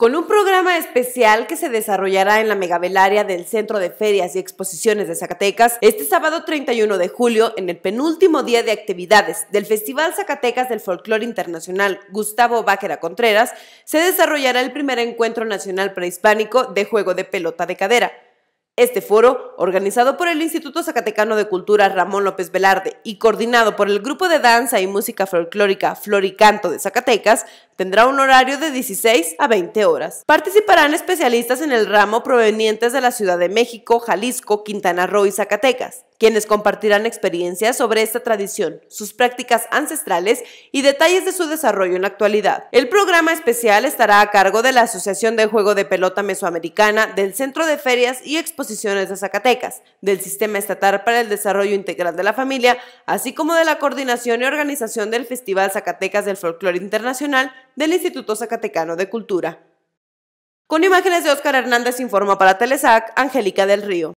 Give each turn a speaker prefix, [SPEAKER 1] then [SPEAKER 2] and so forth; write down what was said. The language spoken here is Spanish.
[SPEAKER 1] con un programa especial que se desarrollará en la megabelaria del Centro de Ferias y Exposiciones de Zacatecas este sábado 31 de julio en el penúltimo día de actividades del Festival Zacatecas del Folclore Internacional Gustavo Báquera Contreras, se desarrollará el primer encuentro nacional prehispánico de juego de pelota de cadera. Este foro, organizado por el Instituto Zacatecano de Cultura Ramón López Velarde y coordinado por el Grupo de Danza y Música Folclórica Floricanto de Zacatecas, Tendrá un horario de 16 a 20 horas. Participarán especialistas en el ramo provenientes de la Ciudad de México, Jalisco, Quintana Roo y Zacatecas, quienes compartirán experiencias sobre esta tradición, sus prácticas ancestrales y detalles de su desarrollo en la actualidad. El programa especial estará a cargo de la Asociación de Juego de Pelota Mesoamericana, del Centro de Ferias y Exposiciones de Zacatecas, del Sistema Estatal para el Desarrollo Integral de la Familia, así como de la coordinación y organización del Festival Zacatecas del Folclore Internacional del Instituto Zacatecano de Cultura. Con imágenes de Óscar Hernández informa para Telesac Angélica del Río.